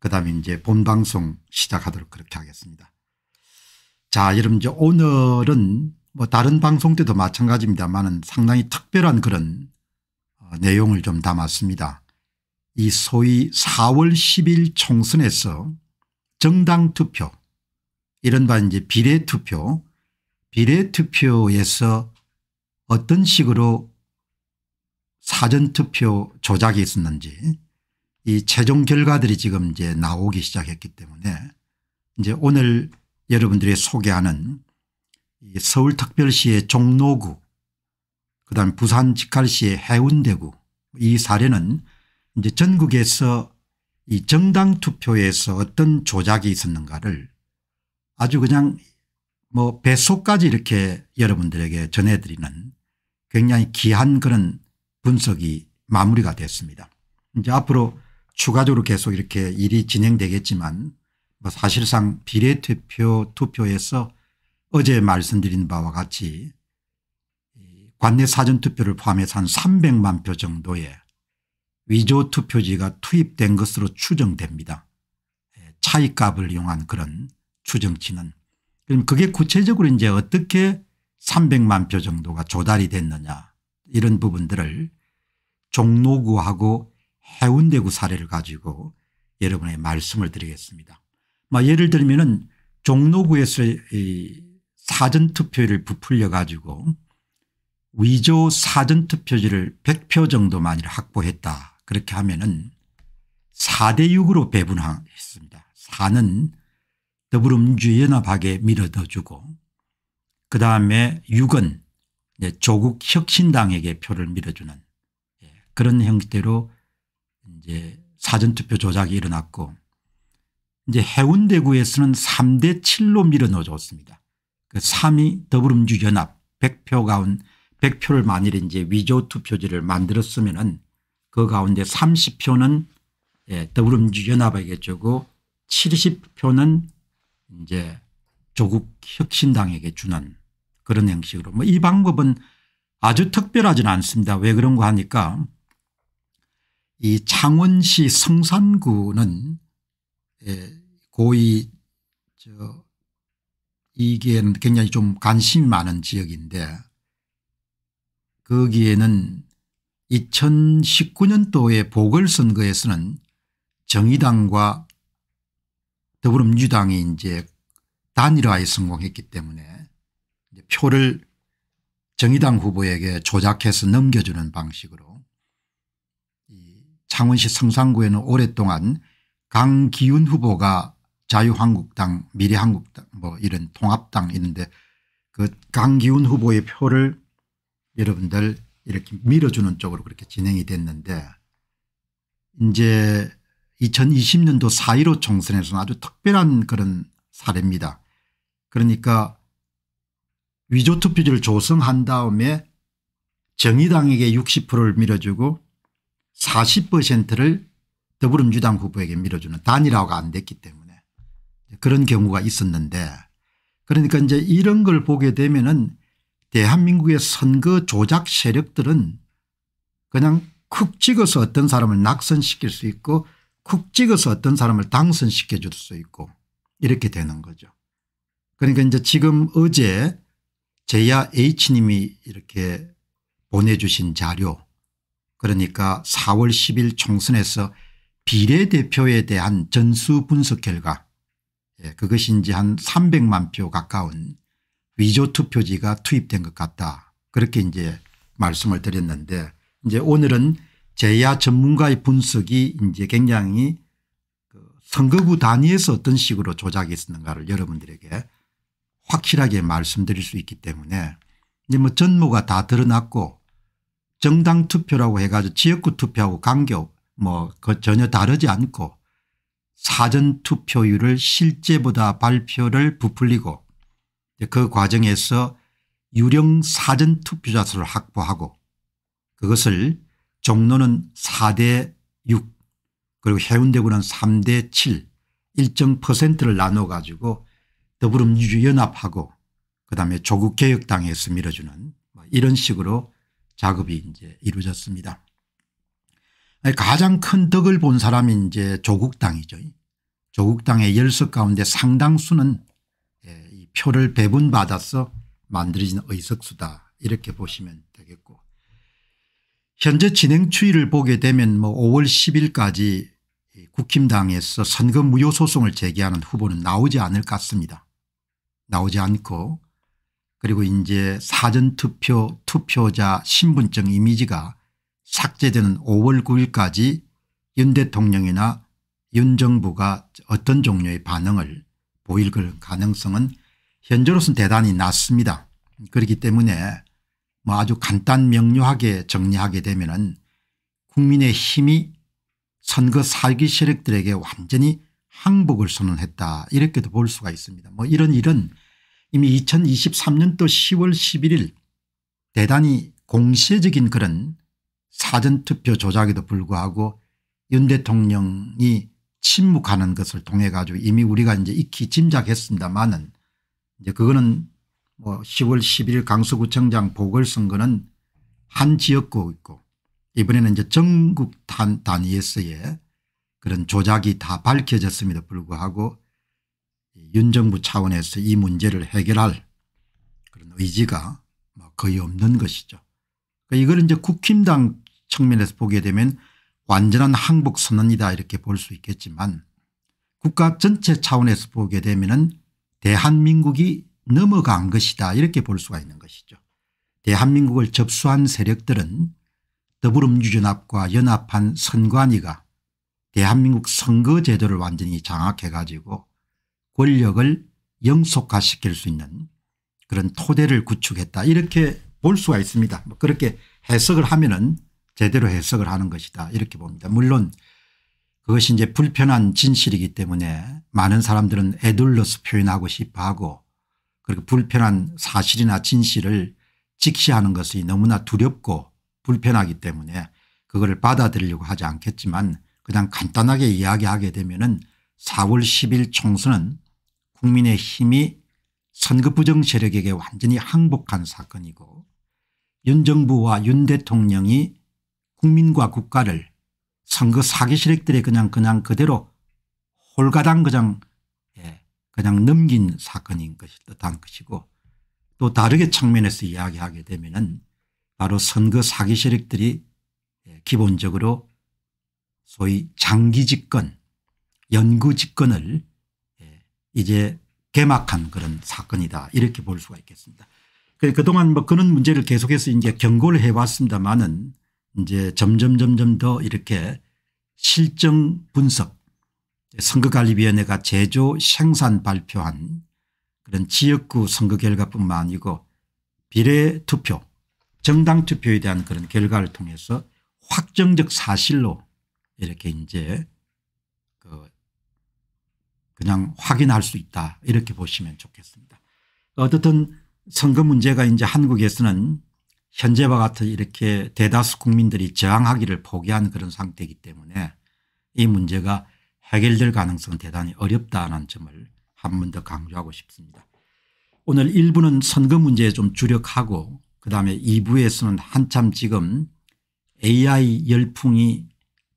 그다음에 이제 본 방송 시작하도록 그렇게 하겠습니다. 자, 여러분 이제 오늘은 뭐 다른 방송 때도 마찬가지입니다만은 상당히 특별한 그런 어, 내용을 좀 담았습니다. 이 소위 4월 10일 총선에서 정당 투표 이른바 이제 비례투표 비례투표에서 어떤 식으로 사전투표 조작이 있었는지 이 최종 결과들이 지금 이제 나오기 시작했기 때문에 이제 오늘 여러분들이 소개하는 이 서울특별시의 종로구 그다음 부산 직할시의 해운대구 이 사례는 이제 전국에서 이 정당 투표에서 어떤 조작이 있었는가를 아주 그냥 뭐 배속까지 이렇게 여러분들에게 전해드리는 굉장히 귀한 그런 분석이 마무리가 됐습니다. 이제 앞으로 추가적으로 계속 이렇게 일이 진행되겠지만 뭐 사실상 비례투표 투표에서 어제 말씀드린 바와 같이 관내 사전투표를 포함해서 한 300만 표 정도의 위조 투표지가 투입된 것으로 추정됩니다. 예, 차이값을 이용한 그런 추정치는 그럼 그게 구체적으로 이제 어떻게 300만 표 정도가 조달이 됐느냐 이런 부분들을 종로구하고 해운대구 사례를 가지고 여러분의 말씀을 드리겠습니다. 뭐 예를 들면 종로구에서 사전투표를 부풀려 가지고 위조 사전투표지를 100표 정도만이 확보했다. 그렇게 하면은 4대 6으로 배분했습니다. 4는 더불어민주연합하게 밀어넣어주고 그다음에 6은 조국 혁신당에게 표를 밀어주는 예, 그런 형태로 이제 사전투표 조작이 일어났고 이제 해운대구에서는 3대 7로 밀어넣어 줬습니다. 그 3이 더불어민주 연합 100표 가운 100표를 만일 이제 위조 투표지를 만들었으면은 그 가운데 30표는 예, 더불어민주 연합에게 주고 70표는 이제 조국 혁신당에게 주는 그런 형식으로 뭐 이 방법은 아주 특별하지는 않습니다. 왜 그런가 하니까 이 창원시 성산구는 예, 고이 저 이게는 굉장히 좀 관심이 많은 지역인데 거기에는 2019년도에 보궐선거에서는 정의당과 더불어민주당이 이제 단일화에 성공했기 때문에 이제 표를 정의당 후보에게 조작해서 넘겨주는 방식으로 창원시 성산구에는 오랫동안 강기훈 후보가 자유한국당 미래한국당 뭐 이런 통합당 있는데 그 강기훈 후보의 표를 여러분들 이렇게 밀어주는 쪽으로 그렇게 진행이 됐는데 이제 2020년도 4.15 총선에서는 아주 특별한 그런 사례입니다. 그러니까 위조투표지를 조성한 다음에 정의당에게 60%를 밀어주고 40%를 더불어민주당 후보에게 밀어주는 단일화가 안 됐기 때문에 그런 경우가 있었는데 그러니까 이제 이런 걸 보게 되면은 대한민국의 선거 조작 세력들은 그냥 쿡 찍어서 어떤 사람을 낙선시킬 수 있고 쿡 찍어서 어떤 사람을 당선시켜 줄 수 있고 이렇게 되는 거죠. 그러니까 이제 지금 어제 제야 H님이 이렇게 보내주신 자료 그러니까 4월 10일 총선에서 비례대표에 대한 전수 분석 결과 예, 그것이 이제 한 300만 표 가까운 위조 투표지가 투입된 것 같다. 그렇게 이제 말씀을 드렸는데 이제 오늘은 제야 전문가의 분석이 이제 굉장히 그 선거구 단위에서 어떤 식으로 조작이 있었는가를 여러분들에게 확실하게 말씀드릴 수 있기 때문에 이제 뭐 전모가 다 드러났고 정당 투표라고 해가지고 지역구 투표하고 간교 뭐그 전혀 다르지 않고 사전 투표율을 실제보다 발표를 부풀리고 그 과정에서 유령 사전 투표자 수를 확보하고 그것을 종로는 4대 6 그리고 해운대구는 3대 7 일정 퍼센트를 나눠 가지고 더불어민주연합하고 그다음에 조국개혁당에서 밀어주는 뭐 이런 식으로 작업이 이제 이루어졌습니다. 가장 큰 덕을 본 사람이 이제 조국당이죠. 조국당의 열석 가운데 상당수는 예, 표를 배분받아서 만들어진 의석수다 이렇게 보시면 되겠고 현재 진행 추이를 보게 되면 뭐 5월 10일까지 국힘당에서 선거 무효 소송을 제기하는 후보는 나오지 않을 것 같습니다. 나오지 않고 그리고 이제 사전투표 투표자 신분증 이미지가 삭제되는 5월 9일까지 윤 대통령이나 윤 정부가 어떤 종류의 반응을 보일 그 가능성은 현재로서는 대단히 낮습니다. 그렇기 때문에 뭐 아주 간단 명료하게 정리하게 되면 은 국민의 힘이 선거 살기 세력들에게 완전히 항복을 선언했다 이렇게도 볼 수가 있습니다. 뭐 이런 일은 이미 2023년도 10월 11일 대단히 공세적인 그런 사전투표 조작에도 불구하고 윤 대통령이 침묵하는 것을 통해 가지고 이미 우리가 이제 익히 짐작했습니다만은 이제 그거는 뭐 10월 11일 강서구청장 보궐선거는 한 지역구 있고 이번에는 이제 전국 단, 단위에서의 그런 조작이 다 밝혀졌음에도 불구하고 윤 정부 차원에서 이 문제를 해결할 그런 의지가 뭐 거의 없는 것이죠. 그러니까 이걸 이제 국힘당 측면에서 보게 되면 완전한 항복 선언이다 이렇게 볼 수 있겠지만 국가 전체 차원에서 보게 되면 대한민국이 넘어간 것이다 이렇게 볼 수가 있는 것이죠. 대한민국을 접수한 세력들은 더불어민주연합과 연합한 선관위가 대한민국 선거제도를 완전히 장악해 가지고 권력을 영속화시킬 수 있는 그런 토대를 구축했다 이렇게 볼 수가 있습니다. 뭐 그렇게 해석을 하면 은 제대로 해석을 하는 것이다 이렇게 봅니다. 물론 그것이 이제 불편한 진실이기 때문에 많은 사람들은 애둘러서 표현하고 싶어하고 그리고 불편한 사실이나 진실을 직시하는 것이 너무나 두렵고 불편하기 때문에 그거를 받아들이려고 하지 않겠지만 그냥 간단하게 이야기하게 되면 은 4월 10일 총선은 국민의 힘이 선거 부정 세력에게 완전히 항복한 사건이고 윤 정부와 윤 대통령이 국민과 국가를 선거 사기 세력들의 그냥 그냥 그대로 홀가당 그냥 예, 그냥 넘긴 사건인 것이 뜻한 것이고 또 다르게 측면에서 이야기하게 되면은 바로 선거 사기 세력들이 예, 기본적으로 소위 장기 집권 연구 집권을 이제 개막한 그런 사건이다 이렇게 볼 수가 있겠습니다. 그동안 뭐 그런 문제를 계속해서 이제 경고를 해왔습니다만은 이제 점점 점점 더 이렇게 실정 분석 선거관리위원회가 제조 생산 발표한 그런 지역구 선거 결과뿐만 아니고 비례 투표 정당 투표에 대한 그런 결과를 통해서 확정적 사실로 이렇게 이제 그냥 확인할 수 있다 이렇게 보시면 좋겠습니다. 어떻든 선거 문제가 이제 한국에서는 현재와 같은 이렇게 대다수 국민들이 저항하기를 포기한 그런 상태이기 때문에 이 문제가 해결될 가능성은 대단히 어렵다는 점을 한 번 더 강조하고 싶습니다. 오늘 1부는 선거 문제에 좀 주력하고 그다음에 2부에서는 한참 지금 AI 열풍이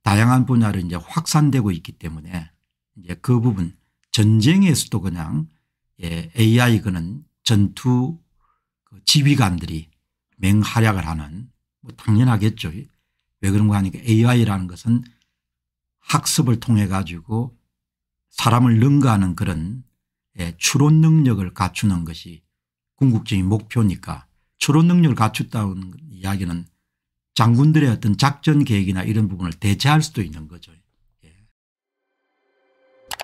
다양한 분야로 이제 확산되고 있기 때문에 이제 그 부분 전쟁에서도 그냥 예, AI 그는 전투 그 지휘관들이 맹활약을 하는 뭐 당연하겠죠. 왜 그런가 하니까 AI라는 것은 학습을 통해 가지고 사람을 능가하는 그런 예, 추론 능력을 갖추는 것이 궁극적인 목표니까 추론 능력을 갖췄다는 이야기는 장군들의 어떤 작전 계획이나 이런 부분을 대체할 수도 있는 거죠.